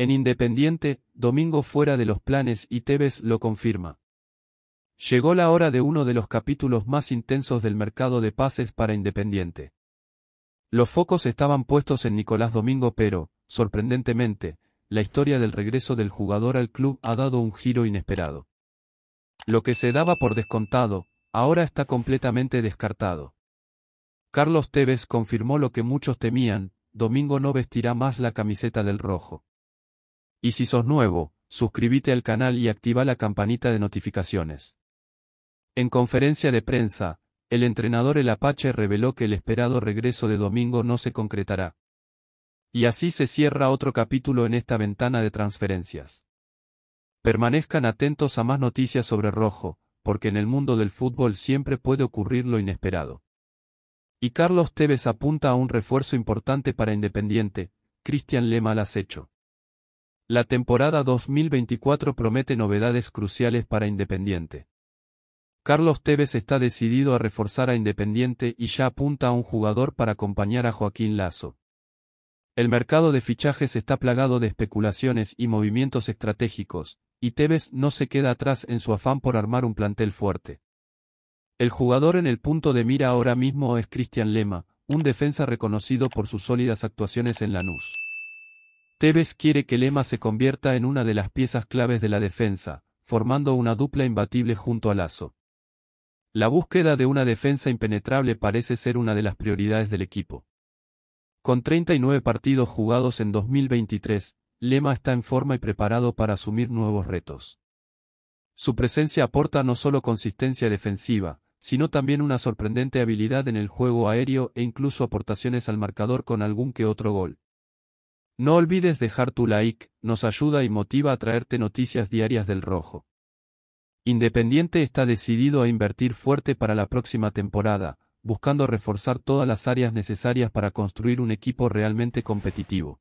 En Independiente, Domingo fuera de los planes y Tevez lo confirma. Llegó la hora de uno de los capítulos más intensos del mercado de pases para Independiente. Los focos estaban puestos en Nicolás Domingo pero, sorprendentemente, la historia del regreso del jugador al club ha dado un giro inesperado. Lo que se daba por descontado, ahora está completamente descartado. Carlos Tevez confirmó lo que muchos temían, Domingo no vestirá más la camiseta del rojo. Y si sos nuevo, suscríbete al canal y activa la campanita de notificaciones. En conferencia de prensa, el entrenador El Apache reveló que el esperado regreso de domingo no se concretará. Y así se cierra otro capítulo en esta ventana de transferencias. Permanezcan atentos a más noticias sobre Rojo, porque en el mundo del fútbol siempre puede ocurrir lo inesperado. Y Carlos Tevez apunta a un refuerzo importante para Independiente, Cristian Lema al acecho. La temporada 2024 promete novedades cruciales para Independiente. Carlos Tevez está decidido a reforzar a Independiente y ya apunta a un jugador para acompañar a Joaquín Lazo. El mercado de fichajes está plagado de especulaciones y movimientos estratégicos, y Tevez no se queda atrás en su afán por armar un plantel fuerte. El jugador en el punto de mira ahora mismo es Cristian Lema, un defensa reconocido por sus sólidas actuaciones en Lanús. Tevez quiere que Lema se convierta en una de las piezas claves de la defensa, formando una dupla imbatible junto a Lazo. La búsqueda de una defensa impenetrable parece ser una de las prioridades del equipo. Con 39 partidos jugados en 2023, Lema está en forma y preparado para asumir nuevos retos. Su presencia aporta no solo consistencia defensiva, sino también una sorprendente habilidad en el juego aéreo e incluso aportaciones al marcador con algún que otro gol. No olvides dejar tu like, nos ayuda y motiva a traerte noticias diarias del rojo. Independiente está decidido a invertir fuerte para la próxima temporada, buscando reforzar todas las áreas necesarias para construir un equipo realmente competitivo.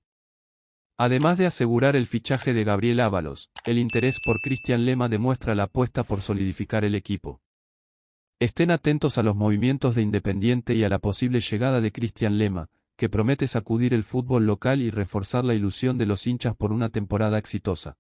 Además de asegurar el fichaje de Gabriel Ábalos, el interés por Cristian Lema demuestra la apuesta por solidificar el equipo. Estén atentos a los movimientos de Independiente y a la posible llegada de Cristian Lema, que promete sacudir el fútbol local y reforzar la ilusión de los hinchas por una temporada exitosa.